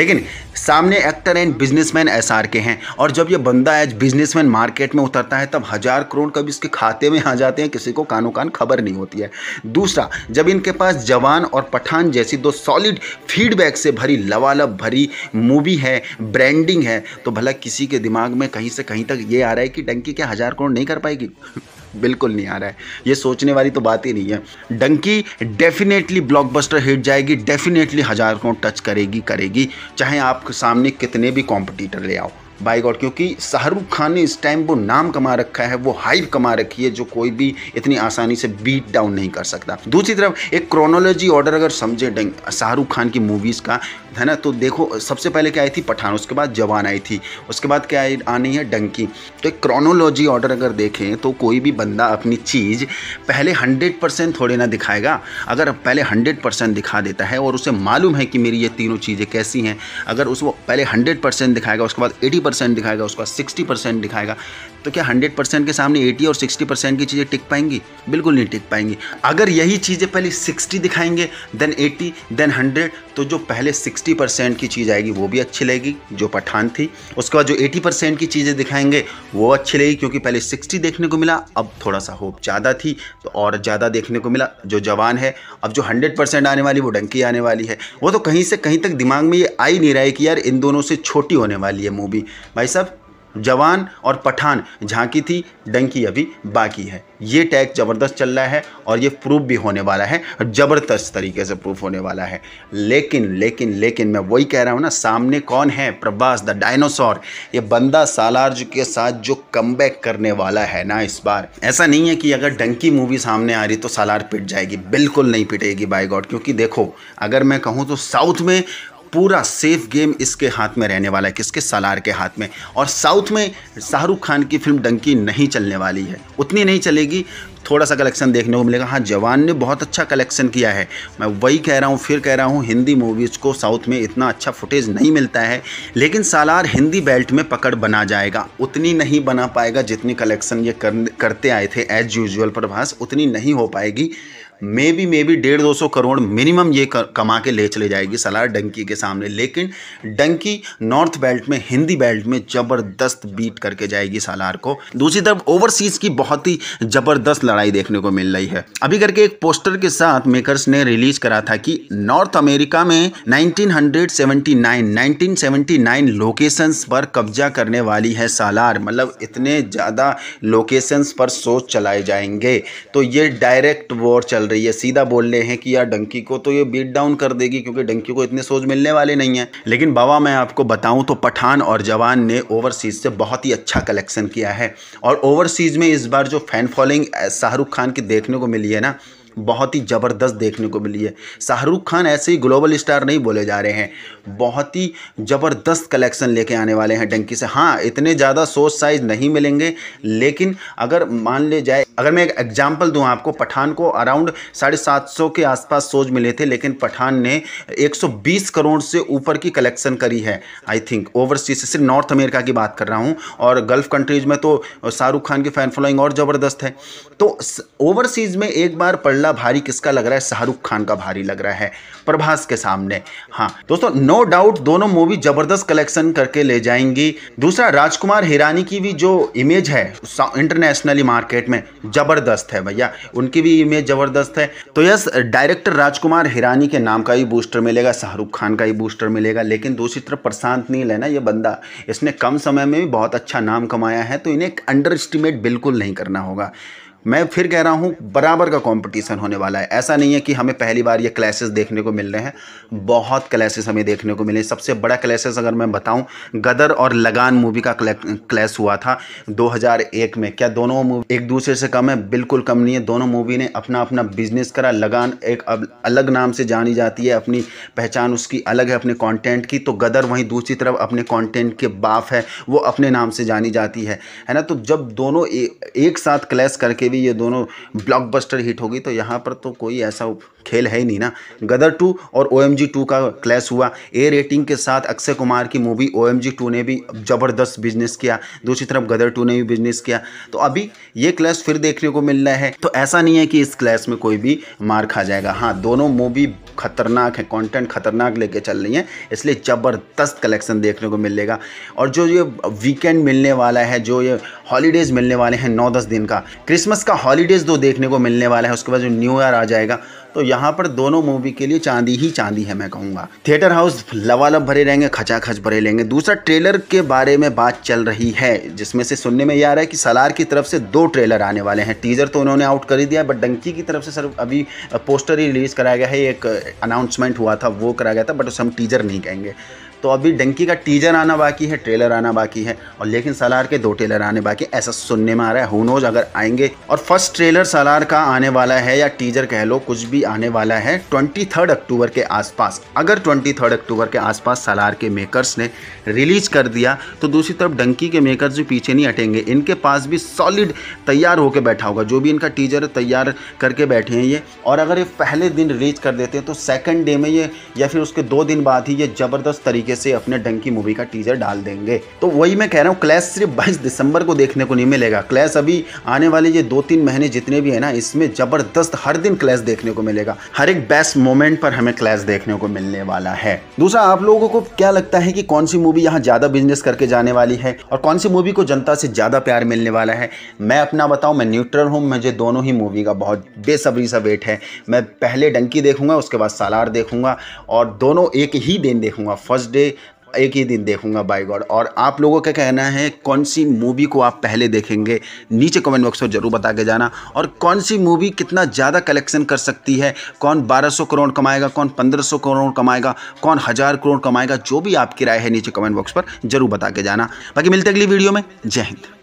लेकिन सामने actor and businessman SR के हैं और जब ये बंदा एज बिजनेसमैन मार्केट में उतरता है तब हज़ार करोड़ कभी इसके खाते में आ जाते हैं किसी को कानों कान खबर नहीं होती है दूसरा जब इनके पास जवान और पठान जैसी दो सॉलिड फीडबैक से भरी लवालब भरी मूवी है ब्रांडिंग है तो भला किसी के दिमाग में कहीं से कहीं तक ये आ रहा है कि डंकी क्या हज़ार करोड़ नहीं कर पाएगी बिल्कुल नहीं आ रहा है ये सोचने वाली तो बात ही नहीं है डंकी डेफिनेटली ब्लॉकबस्टर हिट जाएगी डेफिनेटली हज़ार को टच करेगी करेगी चाहे आप सामने कितने भी कॉम्पिटिटर ले आओ बाई गॉड क्योंकि शाहरुख खान ने इस टाइम वो नाम कमा रखा है वो हाइप कमा रखी है जो कोई भी इतनी आसानी से बीट डाउन नहीं कर सकता दूसरी तरफ एक क्रोनोलॉजी ऑर्डर अगर समझे शाहरुख खान की मूवीज़ का है ना तो देखो सबसे पहले क्या आई थी पठान उसके बाद जवान आई थी उसके बाद क्या आनी है डंकी तो एक क्रोनोलॉजी ऑर्डर अगर देखें तो कोई भी बंदा अपनी चीज़ पहले हंड्रेड परसेंट थोड़े ना दिखाएगा अगर पहले हंड्रेड परसेंट दिखा देता है और उसे मालूम है कि मेरी ये तीनों चीज़ें कैसी हैं अगर उसको पहले हंड्रेड परसेंट दिखाएगा उसके बाद एटी परसेंट दिखाएगा उसका सिक्सटी परसेंट दिखाएगा तो क्या 100 परसेंट के सामने 80 और 60 परसेंट की चीज़ें टिक पाएंगी बिल्कुल नहीं टिक पाएंगी अगर यही चीज़ें पहले 60 दिखाएंगे देन 80 देन 100 तो जो पहले 60 परसेंट की चीज़ आएगी वो भी अच्छी लगेगी जो पठान थी उसके बाद जो 80 परसेंट की चीज़ें दिखाएंगे वो अच्छी लगेगी क्योंकि पहले 60 देखने को मिला अब थोड़ा सा होप ज़्यादा थी तो और ज़्यादा देखने को मिला जो जवान है अब जो हंड्रेड आने वाली वो डंकी आने वाली है वो तो कहीं से कहीं तक दिमाग में ये आ ही नहीं रहा है कि यार इन दोनों से छोटी होने वाली है मूवी भाई साहब जवान और पठान झांकी थी डंकी अभी बाकी है ये टैग ज़बरदस्त चल रहा है और ये प्रूफ भी होने वाला है ज़बरदस्त तरीके से प्रूफ होने वाला है लेकिन लेकिन लेकिन मैं वही कह रहा हूँ ना सामने कौन है प्रभास द डायनासोर ये बंदा सालार्ज के साथ जो कम करने वाला है ना इस बार ऐसा नहीं है कि अगर डंकी मूवी सामने आ रही तो सालार पिट जाएगी बिल्कुल नहीं पिटेगी बाई गॉड क्योंकि देखो अगर मैं कहूँ तो साउथ में पूरा सेफ गेम इसके हाथ में रहने वाला है किसके सलार के हाथ में और साउथ में शाहरुख खान की फिल्म डंकी नहीं चलने वाली है उतनी नहीं चलेगी थोड़ा सा कलेक्शन देखने को मिलेगा हाँ जवान ने बहुत अच्छा कलेक्शन किया है मैं वही कह रहा हूँ फिर कह रहा हूँ हिंदी मूवीज़ को साउथ में इतना अच्छा फुटेज नहीं मिलता है लेकिन सालार हिंदी बेल्ट में पकड़ बना जाएगा उतनी नहीं बना पाएगा जितनी कलेक्शन ये कर, करते आए थे एज यूजल प्रभास उतनी नहीं हो पाएगी मे बी मे बी डेढ़ दो सौ करोड़ मिनिमम ये कमा के ले चले जाएगी सलार डंकी के सामने लेकिन डंकी नॉर्थ बेल्ट में हिंदी बेल्ट में ज़बरदस्त बीट करके जाएगी सालार को दूसरी तरफ ओवरसीज़ की बहुत ही ज़बरदस्त लड़ाई देखने को मिल रही है अभी करके एक पोस्टर के साथ मेकर्स ने रिलीज करा था कि नॉर्थ अमेरिका में 1979 1979 लोकेशंस पर कब्जा करने वाली है सालार मतलब इतने ज़्यादा लोकेशंस पर सोच चलाए जाएंगे तो ये डायरेक्ट वॉर चल रही है सीधा बोल रहे हैं कि यार डंकी को तो ये बीट डाउन कर देगी क्योंकि डंकी को इतने सोच मिलने वाले नहीं है लेकिन बाबा मैं आपको बताऊं तो पठान और जवान ने ओवरसीज़ से बहुत ही अच्छा कलेक्शन किया है और ओवरसीज़ में इस बार जो फ़ैन फॉलोइंग शाहरुख खान की देखने को मिली है ना बहुत ही ज़बरदस्त देखने को मिली है शाहरुख खान ऐसे ही ग्लोबल स्टार नहीं बोले जा रहे हैं बहुत ही ज़बरदस्त कलेक्शन लेके आने वाले हैं डंकी से हाँ इतने ज़्यादा सोच साइज नहीं मिलेंगे लेकिन अगर मान ले जाए अगर मैं एक एग्जाम्पल दूँ आपको पठान को अराउंड साढ़े सात सौ के आसपास सोच मिले थे लेकिन पठान ने बीस करोड़ से ऊपर की कलेक्शन करी है आई थिंक ओवरसीज सिर्फ नॉर्थ अमेरिका की बात कर रहा हूँ और गल्फ कंट्रीज़ में तो शाहरुख खान की फ़ैन फॉलोइंग और ज़बरदस्त है तो ओवरसीज़ में एक बार पढ़ पल्ला भारी किसका लग रहा है शाहरुख खान का भारी लग रहा है प्रभास के सामने हाँ दोस्तों नो डाउट दोनों मूवी जबरदस्त कलेक्शन करके ले जाएंगी दूसरा राजकुमार हिरानी की भी जो इमेज है इंटरनेशनली मार्केट में जबरदस्त है भैया उनकी भी इमेज जबरदस्त है तो यस डायरेक्टर राजकुमार हिरानी के नाम का ही बूस्टर मिलेगा शाहरुख खान का ही बूस्टर मिलेगा लेकिन दूसरी तरफ प्रशांत नील है ना ये बंदा इसने कम समय में भी बहुत अच्छा नाम कमाया है तो इन्हें अंडर एस्टिमेट बिल्कुल नहीं करना होगा मैं फिर कह रहा हूँ बराबर का कंपटीशन होने वाला है ऐसा नहीं है कि हमें पहली बार ये क्लासेस देखने को मिल रहे हैं बहुत क्लासेस हमें देखने को मिले सबसे बड़ा क्लासेस अगर मैं बताऊँ गदर और लगान मूवी का क्लैश हुआ था 2001 में क्या दोनों मूवी एक दूसरे से कम है बिल्कुल कम नहीं है दोनों मूवी ने अपना अपना बिजनेस करा लगान एक अलग नाम से जानी जाती है अपनी पहचान उसकी अलग है अपने कॉन्टेंट की तो गदर वहीं दूसरी तरफ अपने कॉन्टेंट के बाफ है वो अपने नाम से जानी जाती है है ना तो जब दोनों एक साथ क्लैश करके देवी ये दोनों ब्लॉकबस्टर हिट होगी तो यहाँ पर तो कोई ऐसा खेल है ही नहीं ना गदर टू और ओ एम जी टू का क्लैश हुआ ए रेटिंग के साथ अक्षय कुमार की movie O M G two ने भी ज़बरदस्त बिजनेस किया दूसरी तरफ गदर टू ने भी बिजनेस किया तो अभी ये क्लैश फिर देखने को मिल रहा है तो ऐसा नहीं है कि इस क्लैश में कोई भी मार खा जाएगा हाँ दोनों मूवी खतरनाक है कंटेंट खतरनाक लेके चल रही है इसलिए ज़बरदस्त कलेक्शन देखने को मिलेगा और जो ये वीकेंड मिलने वाला है जो ये हॉलीडेज़ मिलने वाले हैं नौ दस दिन का क्रिसमस का हॉलीडेज़ दो देखने को मिलने वाला है उसके बाद जो न्यू ईयर आ जाएगा तो यहाँ पर दोनों मूवी के लिए चांदी ही चांदी है मैं कहूँगा थिएटर हाउस लवालब भरे रहेंगे खचाखच भरे लेंगे दूसरा ट्रेलर के बारे में बात चल रही है जिसमें से सुनने में ये आ रहा है कि सलार की तरफ से दो ट्रेलर आने वाले हैं टीजर तो उन्होंने आउट कर ही दिया बट डंकी की तरफ से सर अभी पोस्टर ही रिलीज़ कराया गया है एक अनाउंसमेंट हुआ था वो कराया गया था बट उस हम टीजर नहीं कहेंगे तो अभी डंकी का टीजर आना बाकी है ट्रेलर आना बाकी है और लेकिन सलार के दो ट्रेलर आने बाकी ऐसा सुनने में आ रहा है हुनोज अगर आएंगे और फर्स्ट ट्रेलर सलार का आने वाला है या टीजर कह लो कुछ भी आने वाला है ट्वेंटी अक्टूबर के आसपास अगर ट्वेंटी अक्टूबर के आसपास सलार के मेकरस ने रिलीज कर दिया तो दूसरी तरफ डंकी के मेकर भी पीछे नहीं हटेंगे इनके पास भी सॉलिड तैयार होकर बैठा होगा जो भी इनका टीजर तैयार करके बैठे हैं ये और अगर ये पहले दिन रिलीज कर देते हैं तो सेकेंड डे में ये या फिर उसके दो दिन बाद ही ये ज़बरदस्त तरीके तरीके से अपने ढंग की मूवी का टीजर डाल देंगे तो वही मैं कह रहा हूँ क्लैश सिर्फ बाईस दिसंबर को देखने को नहीं मिलेगा क्लैश अभी आने वाले ये दो तीन महीने जितने भी है ना इसमें जबरदस्त हर दिन क्लैश देखने को मिलेगा हर एक बेस्ट मोमेंट पर हमें क्लैश देखने को मिलने वाला है दूसरा आप लोगों को क्या लगता है कि कौन सी मूवी यहाँ ज़्यादा बिजनेस करके जाने वाली है और कौन सी मूवी को जनता से ज़्यादा प्यार मिलने वाला है मैं अपना बताऊँ मैं न्यूट्रल हूँ मुझे दोनों ही मूवी का बहुत बेसब्री सा वेट है मैं पहले डंकी देखूंगा उसके बाद सालार देखूंगा और दोनों एक ही दिन देखूंगा फर्स्ट डे पे एक ही दिन देखूंगा बाय गॉड और आप लोगों का कहना है कौन सी मूवी को आप पहले देखेंगे नीचे कमेंट बॉक्स में जरूर बता के जाना और कौन सी मूवी कितना ज़्यादा कलेक्शन कर सकती है कौन 1200 करोड़ कमाएगा कौन 1500 करोड़ कमाएगा कौन हज़ार करोड़ कमाएगा जो भी आपकी राय है नीचे कमेंट बॉक्स पर जरूर बता के जाना बाकी मिलते अगली वीडियो में जय हिंद